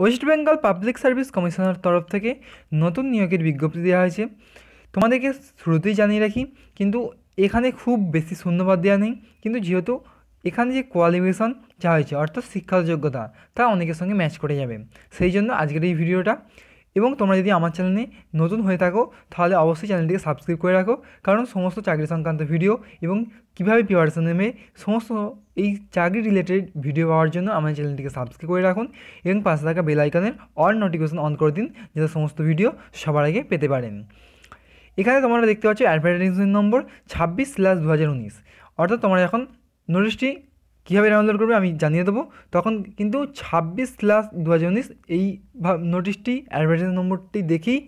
West Bengal public service কমিশনের তরফ থেকে নতুন নিয়োগের বিজ্ঞপ্তি দেওয়া হয়েছে তোমাদেরকে শুরুতেই জানিয়ে রাখি কিন্তু এখানে খুব বেশি শূন্যবাদ দেওয়া নেই কিন্তু যেহেতু এখানে যে কোয়ালিফিকেশন যা হয়েছে অর্থাৎ শিক্ষার যোগ্যতা তা অনেকের সঙ্গে ম্যাচ করে যাবে সেই জন্য আজকের এই ভিডিওটা এবং তোমরা যদি আমার চ্যানেলে নতুন হয়ে থাকো তাহলে অবশ্যই চ্যানেলটিকে সাবস্ক্রাইব করে রাখো কারণ সমস্ত চাকরি সংক্রান্ত ভিডিও এবং কীভাবে প্রিপারেশন নেবে সমস্ত এই চাকরি রিলেটেড ভিডিও পাওয়ার জন্য আমার চ্যানেলটিকে সাবস্ক্রাইব করে রাখুন এবং পাশে থাকা বেল আইকনের অল নোটিফিকেশন অন করে দিন যাতে সমস্ত ভিডিও সবার আগে পেতে পারেন এখানে তোমরা দেখতে পাচ্ছ অ্যাডভার্টাইজমেন্ট নম্বর ছাব্বিশ স্ল্যাশ দু হাজার উনিশ অর্থাৎ তোমরা এখন নোটিশটি কীভাবে ডাউনলোড করবে আমি জানিয়ে দেবো তখন কিন্তু ছাব্বিশ স্ল্যাশ দু হাজার উনিশ এই নোটিশটি অ্যাডভার্টাইজ নম্বরটি দেখেই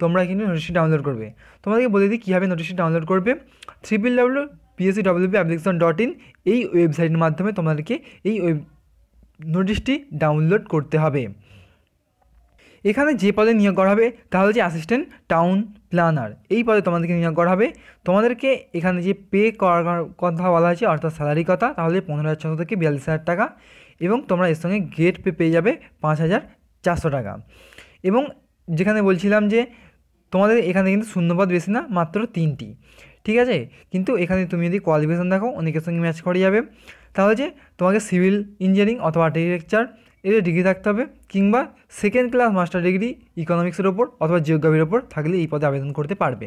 তোমরা কিন্তু নোটিশটি ডাউনলোড করবে তোমাদেরকে বলে দিই কীভাবে নোটিশটি ডাউনলোড করবে triple W PSC WP application dot in এই ওয়েবসাইটের মাধ্যমে তোমাদেরকে এই ওয়েব নোটিশটি ডাউনলোড করতে হবে এখানে যে পদে নিয়োগ করা হবে তা হচ্ছে অ্যাসিস্ট্যান্ট টাউন প্ল্যানার এই পদে তোমাদেরকে নিয়োগ করা হবে তোমাদেরকে এখানে যে পে করার কথা বলা হয়েছে অর্থাৎ স্যালারি কথা তাহলে পনেরো হাজার ছশো থেকে বিয়াল্লিশ হাজার টাকা এবং তোমরা এর সঙ্গে গেট পে পেয়ে যাবে পাঁচ হাজার চারশো টাকা এবং যেখানে বলছিলাম যে তোমাদের এখানে কিন্তু শূন্যপদ বেশি না মাত্র তিনটি ঠিক আছে কিন্তু এখানে তুমি যদি কোয়ালিফিকেশান দেখো অনেকের সঙ্গে ম্যাচ করে যাবে তাহলে যে তোমাকে সিভিল ইঞ্জিনিয়ারিং অথবা আর্কিটেকচার এদের ডিগ্রি থাকতে হবে কিংবা সেকেন্ড ক্লাস মাস্টার ডিগ্রি ইকোনমিক্সের ওপর অথবা জিওগ্রাফির ওপর থাকলে এই পদে আবেদন করতে পারবে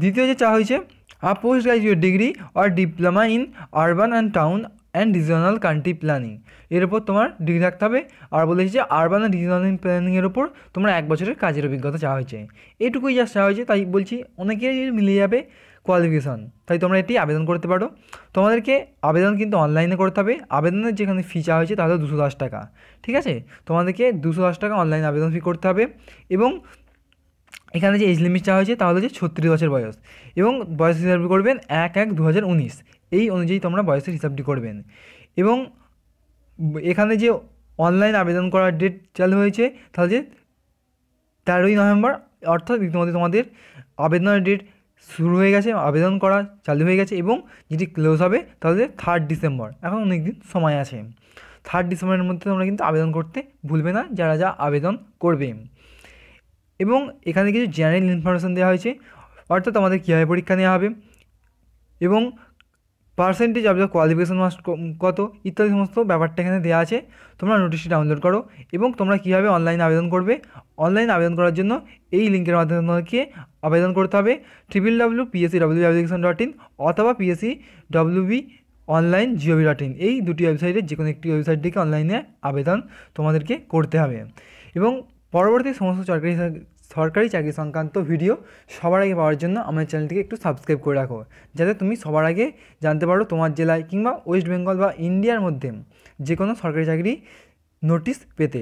দ্বিতীয় যে চা হয়েছে a post graduate degree or diploma in urban and town and regional country planning এর উপর তোমার ডিগ্রি থাকতে হবে আর বলেছি যে আরবান অ্যান্ড রিজিওনাল প্ল্যানিংয়ের উপর তোমার এক বছরের কাজের অভিজ্ঞতা চাওয়া হয়েছে এটুকুই যা চাওয়া হয়েছে তাই বলছি অনেকেই মিলে যাবে কোয়ালিফিকেশান তাই তোমরা এটি আবেদন করতে পারো তোমাদেরকে আবেদন কিন্তু অনলাইনে করতে হবে আবেদনের যেখানে ফি চাওয়া হয়েছে তাহলে দুশো দশ টাকা ঠিক আছে তোমাদেরকে দুশো দশ টাকা অনলাইন আবেদন ফি করতে হবে এবং এখানে যে এজ লিমিট চাওয়া হয়েছে তাহলে যে ছত্রিশ বছর বয়স এবং বয়স হিসাবটি করবেন এক এক দু এই অনুযায়ী তোমরা বয়সের হিসাবটি করবেন এবং এখানে যে অনলাইন আবেদন করার ডেট চালু হয়েছে তাহলে যে তেরোই নভেম্বর অর্থাৎ ইতিমধ্যে তোমাদের আবেদনের ডেট শুরু হয়ে গেছে আবেদন করা চালু হয়ে গেছে এবং যেটি ক্লোজ হবে তাহলে থার্ড ডিসেম্বর এখন অনেক দিন সময় আছে থার্ড ডিসেম্বরের মধ্যে তোমরা কিন্তু আবেদন করতে ভুলবে না যারা যা আবেদন করবে এবং এখানে কিছু জেনারেল ইনফরমেশান দেওয়া হয়েছে অর্থাৎ আমাদের কীভাবে পরীক্ষা নেওয়া হবে এবং পার্সেন্টেজ অফ দ্য কোয়ালিফিকেশন মাস কত ইত্যাদি সমস্ত ব্যাপারটা এখানে দেওয়া আছে তোমরা নোটিশটি ডাউনলোড করো এবং তোমরা কীভাবে অনলাইনে আবেদন করবে অনলাইন আবেদন করার জন্য এই লিঙ্কের মাধ্যমে তোমাকে আবেদন করতে হবে triple W PSC W application dot in অথবা PSC WB online GOB dot in এই দুটি ওয়েবসাইটের যে কোনো একটি ওয়েবসাইট থেকে অনলাইনে আবেদন তোমাদেরকে করতে হবে এবং পরবর্তী সমস্ত সরকারি সরকারি চাকরি সংক্রান্ত ভিডিও সবার আগে পাওয়ার জন্য আমার চ্যানেলটিকে একটু সাবস্ক্রাইব করে রাখো যাতে তুমি সবার আগে জানতে পারো তোমার জেলায় কিংবা ওয়েস্ট বেঙ্গল বা ইন্ডিয়ার মধ্যে যে কোনো সরকারি চাকরি নোটিশ পেতে